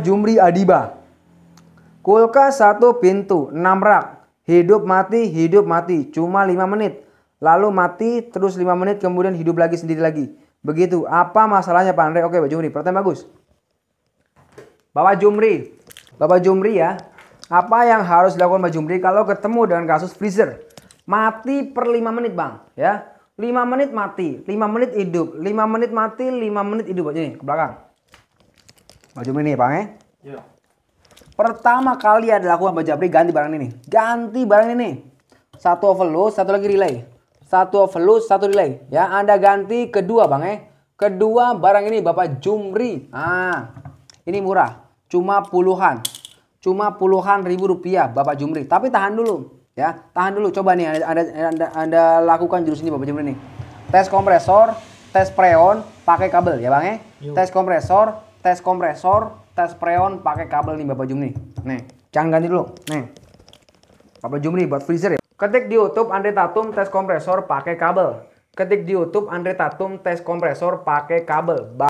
Jumri Adiba. Kulkas satu pintu, enam rak. Hidup mati, hidup mati, cuma lima menit. Lalu mati, terus lima menit, kemudian hidup lagi sendiri lagi. Begitu. Apa masalahnya Pak Andre? Oke Pak Jumri, pertanyaan bagus. Bapak Jumri, Bapak Jumri ya, apa yang harus dilakukan Pak Jumri kalau ketemu dengan kasus freezer? Mati per lima menit Bang, ya. lima menit mati, lima menit hidup, lima menit mati, lima menit hidup. Ini ke belakang. Bang Jumri nih, Bang ya. Iya. Pertama kali ada lakukan Mbak Jabri ganti barang ini. Ganti barang ini. Satu overload, satu lagi relay. Satu overload, satu relay. Ya, Anda ganti kedua, Bang ya. Kedua barang ini Bapak Jumri. Ah, ini murah. Cuma puluhan. Cuma puluhan ribu rupiah Bapak Jumri. Tapi tahan dulu. Ya, tahan dulu. Coba nih Anda, anda, anda, anda lakukan jurus ini Bapak Jumri nih. Tes kompresor, tes preon, pakai kabel ya Bang ya. Iya. Tes kompresor, tes kompresor, tes freon pakai kabel nih Bapak Jumni. Nih, jangan ganti dulu. Nih. Bapak Jumni buat freezer ya. Ketik di YouTube Andre Tatum tes kompresor pakai kabel. Ketik di YouTube Andre Tatum tes kompresor pakai kabel.